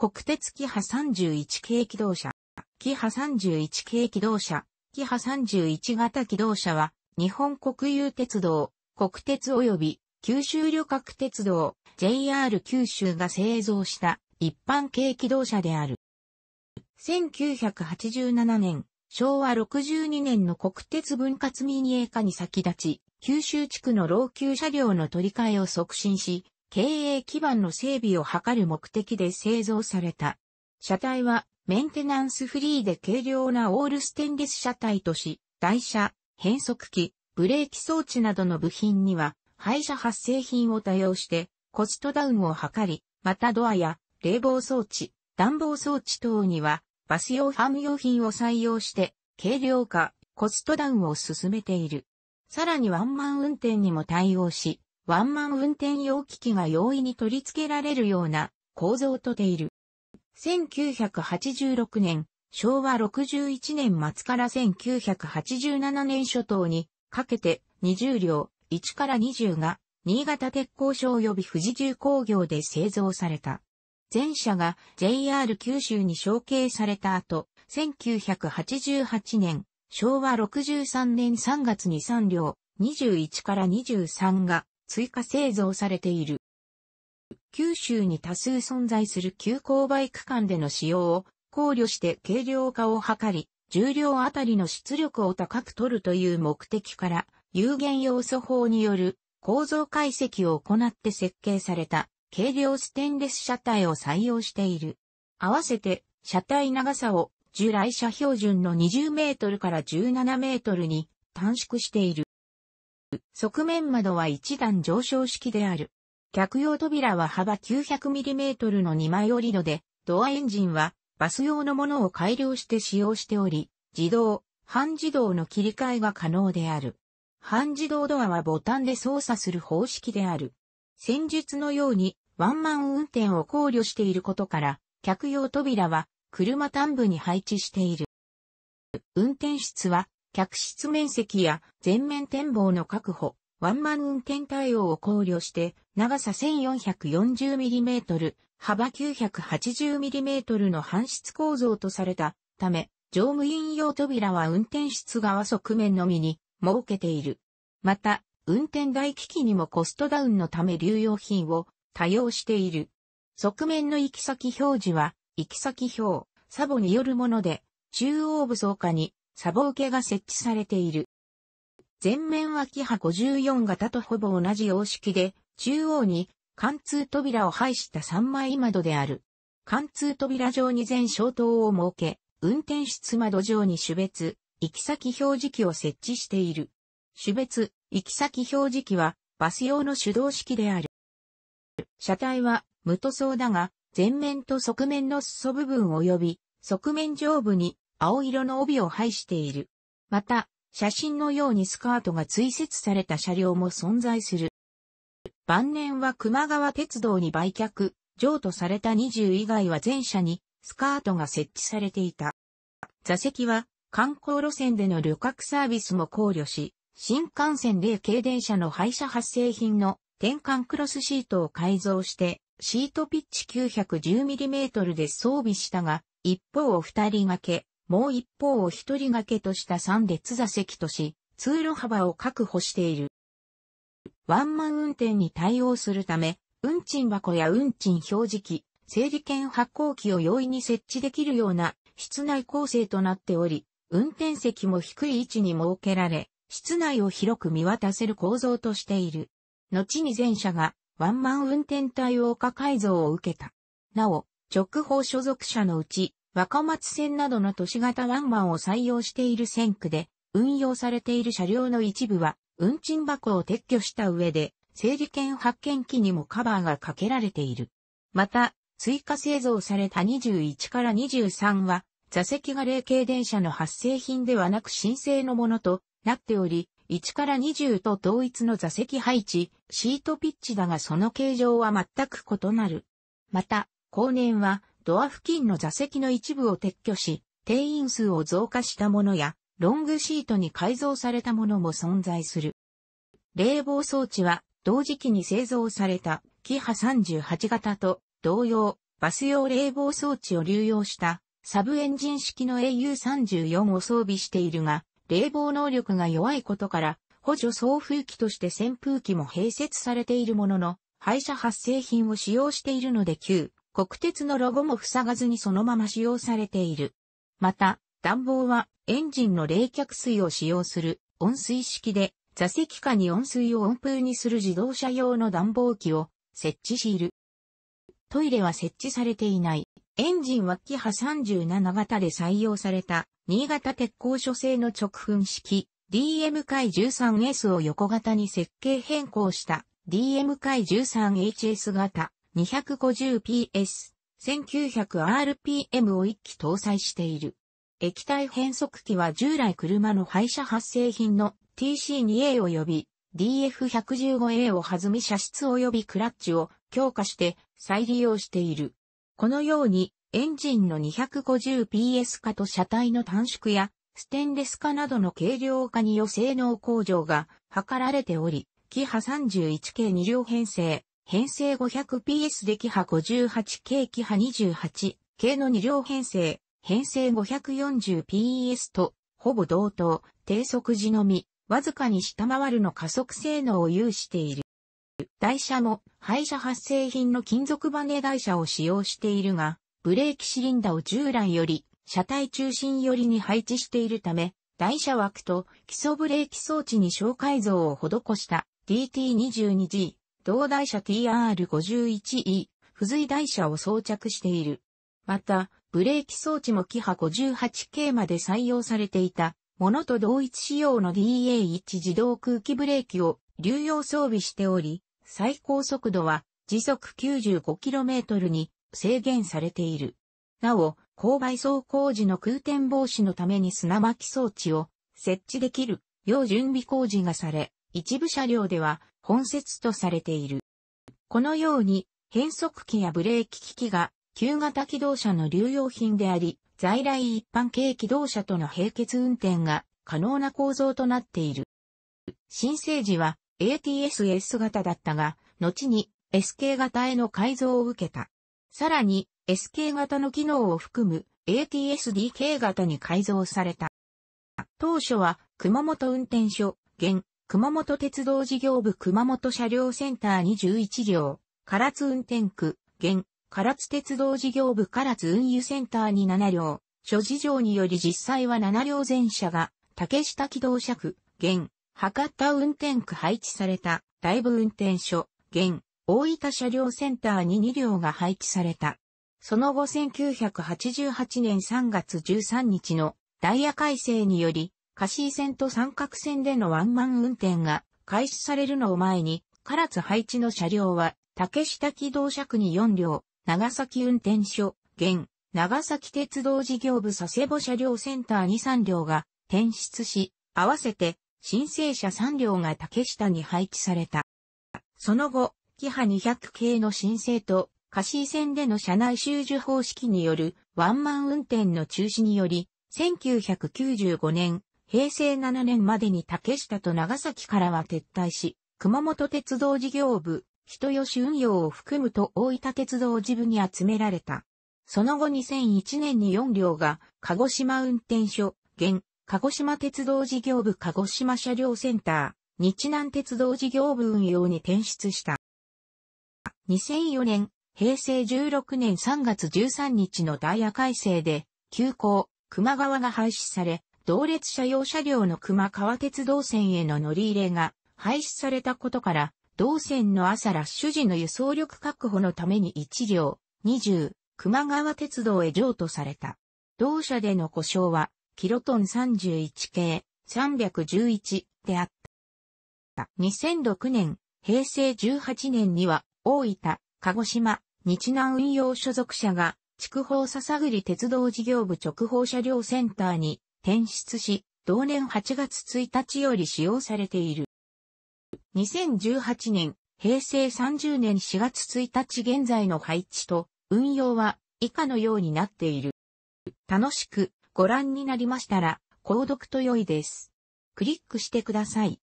国鉄キハ31系機動車。キハ31系機動車。キハ31型機動車は、日本国有鉄道、国鉄及び九州旅客鉄道、JR 九州が製造した一般軽機動車である。1987年、昭和62年の国鉄分割民営化に先立ち、九州地区の老朽車両の取り替えを促進し、経営基盤の整備を図る目的で製造された。車体はメンテナンスフリーで軽量なオールステンレス車体とし、台車、変速機、ブレーキ装置などの部品には、廃車発生品を多用してコストダウンを図り、またドアや冷房装置、暖房装置等にはバス用ハム用品を採用して軽量化、コストダウンを進めている。さらにワンマン運転にも対応し、ワンマン運転用機器が容易に取り付けられるような構造とている。1986年、昭和61年末から1987年初頭にかけて20両1から20が新潟鉄工所及び富士重工業で製造された。前社が JR 九州に承継された後、1988年、昭和63年3月に3両21から23が追加製造されている。九州に多数存在する急勾配区間での使用を考慮して軽量化を図り、重量あたりの出力を高く取るという目的から、有限要素法による構造解析を行って設計された軽量ステンレス車体を採用している。合わせて車体長さを従来車標準の20メートルから17メートルに短縮している。側面窓は一段上昇式である。客用扉は幅 900mm の2枚折り戸で、ドアエンジンはバス用のものを改良して使用しており、自動、半自動の切り替えが可能である。半自動ドアはボタンで操作する方式である。先術のようにワンマン運転を考慮していることから、客用扉は車端部に配置している。運転室は客室面積や全面展望の確保、ワンマン運転対応を考慮して、長さ 1440mm、幅 980mm の搬出構造とされたため、乗務員用扉は運転室側側面のみに設けている。また、運転台機器にもコストダウンのため流用品を多用している。側面の行き先表示は、行き先表、サボによるもので、中央部増下にサボ受けが設置されている。前面脇波54型とほぼ同じ様式で、中央に貫通扉を配した3枚窓である。貫通扉上に全消灯を設け、運転室窓上に種別、行き先表示器を設置している。種別、行き先表示器は、バス用の手動式である。車体は無塗装だが、前面と側面の裾部分及び、側面上部に青色の帯を配している。また、写真のようにスカートが追跡された車両も存在する。晩年は熊川鉄道に売却、譲渡された20以外は全車にスカートが設置されていた。座席は観光路線での旅客サービスも考慮し、新幹線で軽電車の廃車発生品の転換クロスシートを改造して、シートピッチ 910mm で装備したが、一方を二人掛け、もう一方を一人掛けとした三列座席とし、通路幅を確保している。ワンマン運転に対応するため、運賃箱や運賃表示機、整理券発行機を容易に設置できるような室内構成となっており、運転席も低い位置に設けられ、室内を広く見渡せる構造としている。後に前者がワンマン運転対応化改造を受けた。なお、直方所属者のうち、若松線などの都市型ワンマンを採用している線区で、運用されている車両の一部は、運賃箱を撤去した上で、整理券発券機にもカバーがかけられている。また、追加製造された21から23は、座席が霊系電車の発生品ではなく申請のものとなっており、1から20と同一の座席配置、シートピッチだがその形状は全く異なる。また、後年はドア付近の座席の一部を撤去し、定員数を増加したものや、ロングシートに改造されたものも存在する。冷房装置は、同時期に製造された、キハ38型と同様、バス用冷房装置を流用したサブエンジン式の AU34 を装備しているが、冷房能力が弱いことから、補助送風機として扇風機も併設されているものの、廃車発生品を使用しているので旧国鉄のロゴも塞がずにそのまま使用されている。また、暖房はエンジンの冷却水を使用する温水式で座席下に温水を温風にする自動車用の暖房機を設置している。トイレは設置されていない。エンジンはキハ37型で採用された新潟鉄工所製の直噴式 DM 回 13S を横型に設計変更した DM 回 13HS 型。250PS、1900rpm を1機搭載している。液体変速機は従来車の廃車発生品の TC2A 及び DF115A を弾み車出及びクラッチを強化して再利用している。このようにエンジンの 250PS 化と車体の短縮やステンレス化などの軽量化によ性能向上が図られており、キハ 31K2 両編成、編成 500PS でキハ 58K キハ 28K の2両編成、編成 540PS と、ほぼ同等、低速時のみ、わずかに下回るの加速性能を有している。台車も、廃車発生品の金属バネ台車を使用しているが、ブレーキシリンダを従来より、車体中心寄りに配置しているため、台車枠と基礎ブレーキ装置に小改造を施した DT22G 同台車 TR51E、付随台車を装着している。また、ブレーキ装置もキハ 58K まで採用されていたものと同一仕様の DA1 自動空気ブレーキを流用装備しており、最高速度は時速 95km に制限されている。なお、勾配走行時の空転防止のために砂巻装置を設置できるよう準備工事がされ、一部車両では本節とされている。このように、変速機やブレーキ機器が、旧型機動車の流用品であり、在来一般軽機動車との並結運転が可能な構造となっている。新生時は ATSS 型だったが、後に SK 型への改造を受けた。さらに SK 型の機能を含む ATSDK 型に改造された。当初は熊本運転所、現熊本鉄道事業部熊本車両センター21両、唐津運転区、現、唐津鉄道事業部唐津運輸センターに7両、諸事情により実際は7両全車が、竹下機動車区、現、博多運転区配置された、大部運転所、現、大分車両センターに2両が配置された。その後1988年3月13日のダイヤ改正により、シ井線と三角線でのワンマン運転が開始されるのを前に、唐津配置の車両は、竹下機動車区に4両、長崎運転所、現、長崎鉄道事業部佐世保車両センターに3両が転出し、合わせて申請者3両が竹下に配置された。その後、キハ200系の申請と、シ井線での車内収受方式によるワンマン運転の中止により、1995年平成7年までに竹下と長崎からは撤退し、熊本鉄道事業部、人吉運用を含むと大分鉄道事部に集められた。その後2001年に4両が、鹿児島運転所、現、鹿児島鉄道事業部鹿児島車両センター、日南鉄道事業部運用に転出した。2004年、平成16年3月13日のダイヤ改正で、急行、熊川が廃止され、同列車用車両の熊川鉄道線への乗り入れが廃止されたことから、同線の朝ラッシュ時の輸送力確保のために1両、20、熊川鉄道へ譲渡された。同社での故障は、キロトン31系311であった。2006年、平成18年には、大分、鹿児島、日南運用所属者が、筑豊笹栗鉄道事業部直方車両センターに転出し、同年8月1日より使用されている。2018年、平成30年4月1日現在の配置と運用は以下のようになっている。楽しくご覧になりましたら、購読と良いです。クリックしてください。